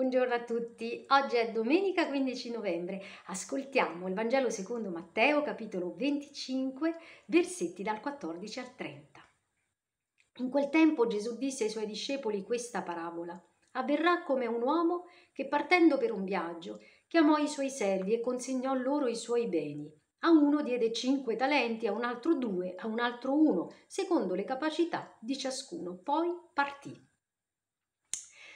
Buongiorno a tutti, oggi è domenica 15 novembre, ascoltiamo il Vangelo secondo Matteo capitolo 25 versetti dal 14 al 30. In quel tempo Gesù disse ai suoi discepoli questa parabola, avverrà come un uomo che partendo per un viaggio chiamò i suoi servi e consegnò loro i suoi beni. A uno diede cinque talenti, a un altro due, a un altro uno, secondo le capacità di ciascuno, poi partì.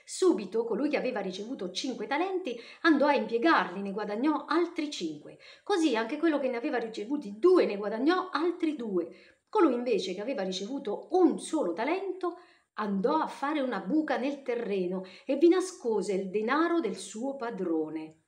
Subito colui che aveva ricevuto cinque talenti andò a impiegarli, ne guadagnò altri cinque. Così anche quello che ne aveva ricevuti due ne guadagnò altri due. Colui invece che aveva ricevuto un solo talento andò a fare una buca nel terreno e vi nascose il denaro del suo padrone.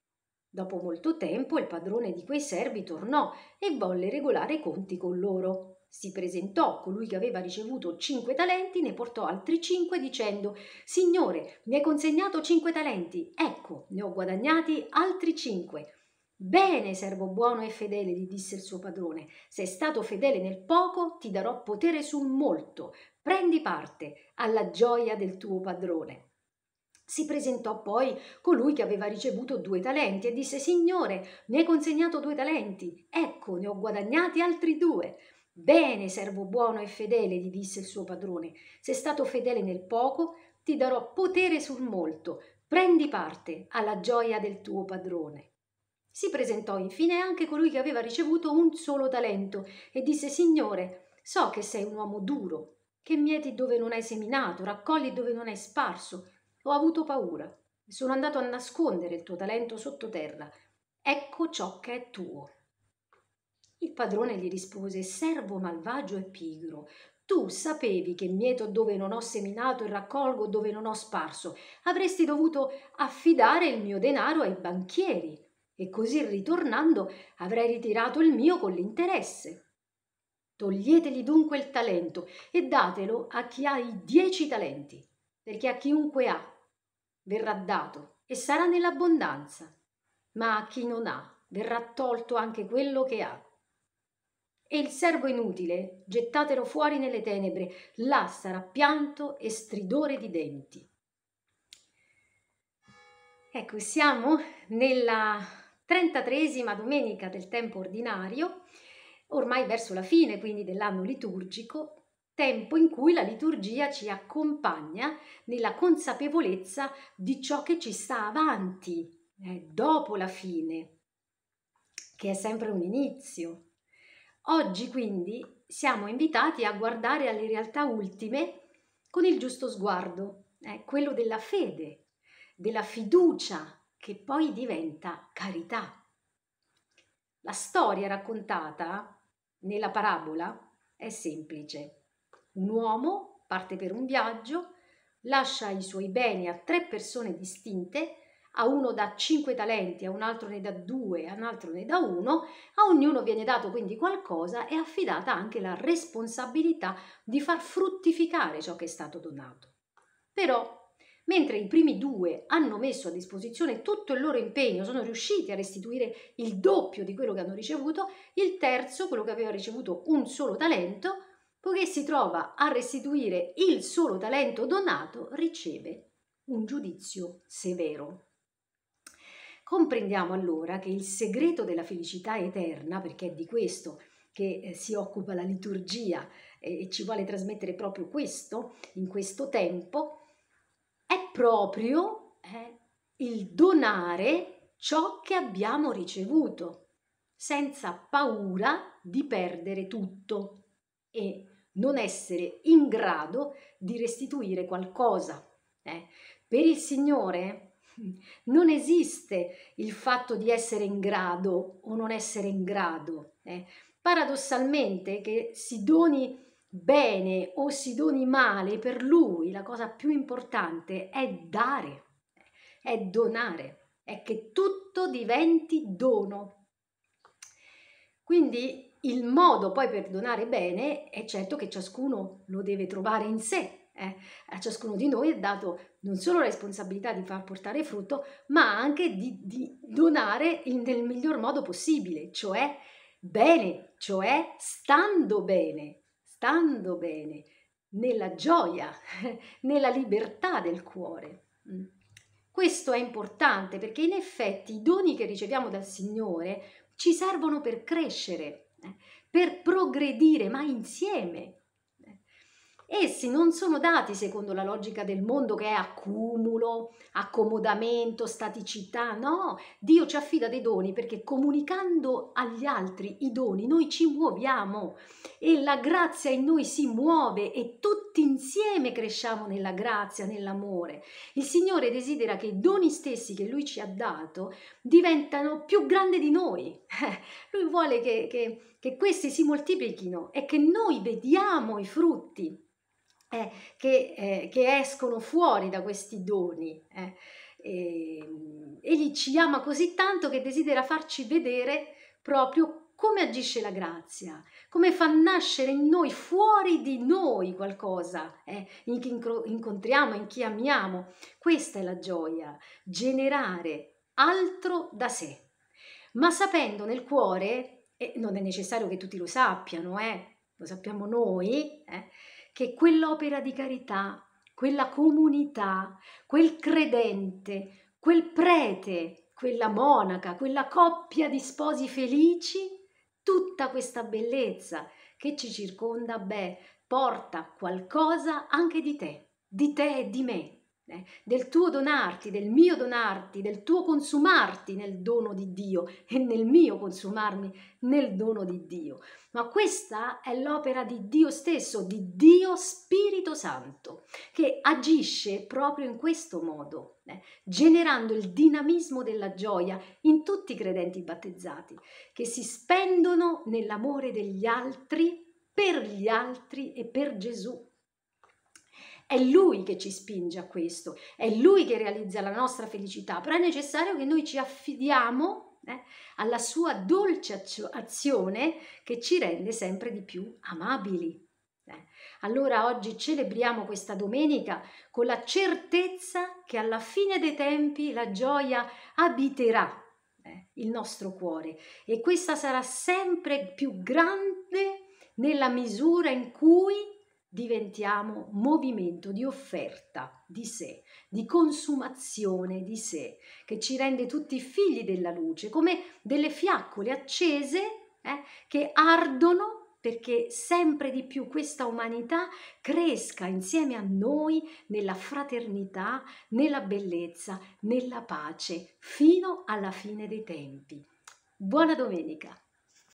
Dopo molto tempo il padrone di quei servi tornò e volle regolare i conti con loro. Si presentò colui che aveva ricevuto cinque talenti, ne portò altri cinque dicendo Signore, mi hai consegnato cinque talenti, ecco, ne ho guadagnati altri cinque. Bene, servo buono e fedele, gli disse il suo padrone, sei stato fedele nel poco, ti darò potere sul molto, prendi parte alla gioia del tuo padrone. Si presentò poi colui che aveva ricevuto due talenti e disse Signore, mi hai consegnato due talenti, ecco, ne ho guadagnati altri due. Bene, servo buono e fedele, gli disse il suo padrone, sei stato fedele nel poco, ti darò potere sul molto, prendi parte alla gioia del tuo padrone. Si presentò infine anche colui che aveva ricevuto un solo talento e disse Signore, so che sei un uomo duro, che mieti dove non hai seminato, raccogli dove non hai sparso. Ho avuto paura e sono andato a nascondere il tuo talento sottoterra. Ecco ciò che è tuo. Il padrone gli rispose Servo malvagio e pigro, tu sapevi che mieto dove non ho seminato e raccolgo dove non ho sparso. Avresti dovuto affidare il mio denaro ai banchieri e così ritornando avrei ritirato il mio con l'interesse. Toglietegli dunque il talento e datelo a chi ha i dieci talenti, perché a chiunque ha verrà dato e sarà nell'abbondanza, ma a chi non ha verrà tolto anche quello che ha. E il servo inutile, gettatelo fuori nelle tenebre, là sarà pianto e stridore di denti. Ecco, siamo nella trentatreesima domenica del tempo ordinario, ormai verso la fine quindi dell'anno liturgico, tempo in cui la liturgia ci accompagna nella consapevolezza di ciò che ci sta avanti, eh, dopo la fine, che è sempre un inizio. Oggi quindi siamo invitati a guardare alle realtà ultime con il giusto sguardo, eh, quello della fede, della fiducia che poi diventa carità. La storia raccontata nella parabola è semplice. Un uomo parte per un viaggio, lascia i suoi beni a tre persone distinte a uno da 5 talenti, a un altro ne dà 2, a un altro ne dà 1, a ognuno viene dato quindi qualcosa e affidata anche la responsabilità di far fruttificare ciò che è stato donato. Però Mentre i primi due hanno messo a disposizione tutto il loro impegno, sono riusciti a restituire il doppio di quello che hanno ricevuto, il terzo, quello che aveva ricevuto un solo talento, poiché si trova a restituire il solo talento donato, riceve un giudizio severo. Comprendiamo allora che il segreto della felicità eterna, perché è di questo che eh, si occupa la liturgia e ci vuole trasmettere proprio questo in questo tempo, è proprio eh, il donare ciò che abbiamo ricevuto, senza paura di perdere tutto e non essere in grado di restituire qualcosa. Eh. Per il Signore non esiste il fatto di essere in grado o non essere in grado. Eh. Paradossalmente che si doni bene o si doni male, per lui la cosa più importante è dare, è donare, è che tutto diventi dono. Quindi il modo poi per donare bene è certo che ciascuno lo deve trovare in sé, eh, a ciascuno di noi è dato non solo la responsabilità di far portare frutto, ma anche di, di donare in, nel miglior modo possibile, cioè bene, cioè stando bene, stando bene, nella gioia, nella libertà del cuore. Mm. Questo è importante perché in effetti i doni che riceviamo dal Signore ci servono per crescere, eh, per progredire, ma insieme, Essi non sono dati secondo la logica del mondo che è accumulo, accomodamento, staticità, no. Dio ci affida dei doni perché comunicando agli altri i doni noi ci muoviamo e la grazia in noi si muove e tutti insieme cresciamo nella grazia, nell'amore. Il Signore desidera che i doni stessi che Lui ci ha dato diventano più grandi di noi. Lui vuole che, che, che questi si moltiplichino e che noi vediamo i frutti eh, che, eh, che, escono fuori da questi doni. Eh. E, ehm, egli ci ama così tanto che desidera farci vedere proprio come agisce la grazia, come fa nascere in noi, fuori di noi qualcosa, eh. in chi incontriamo, in chi amiamo. Questa è la gioia, generare altro da sé, ma sapendo nel cuore, e non è necessario che tutti lo sappiano, eh, lo sappiamo noi, eh, che quell'opera di carità, quella comunità, quel credente, quel prete, quella monaca, quella coppia di sposi felici, tutta questa bellezza che ci circonda, beh, porta qualcosa anche di te, di te e di me, eh, del tuo donarti, del mio donarti, del tuo consumarti nel dono di Dio e nel mio consumarmi nel dono di Dio. Ma questa è l'opera di Dio stesso, di Dio Spirito Santo, che agisce proprio in questo modo, eh, generando il dinamismo della gioia in tutti i credenti battezzati, che si spendono nell'amore degli altri, per gli altri e per Gesù. È Lui che ci spinge a questo, è Lui che realizza la nostra felicità, però è necessario che noi ci affidiamo eh, alla sua dolce azione che ci rende sempre di più amabili. Eh. Allora oggi celebriamo questa domenica con la certezza che alla fine dei tempi la gioia abiterà eh, il nostro cuore e questa sarà sempre più grande nella misura in cui diventiamo movimento di offerta di sé, di consumazione di sé, che ci rende tutti figli della luce, come delle fiaccole accese eh, che ardono perché sempre di più questa umanità cresca insieme a noi nella fraternità, nella bellezza, nella pace, fino alla fine dei tempi. Buona domenica!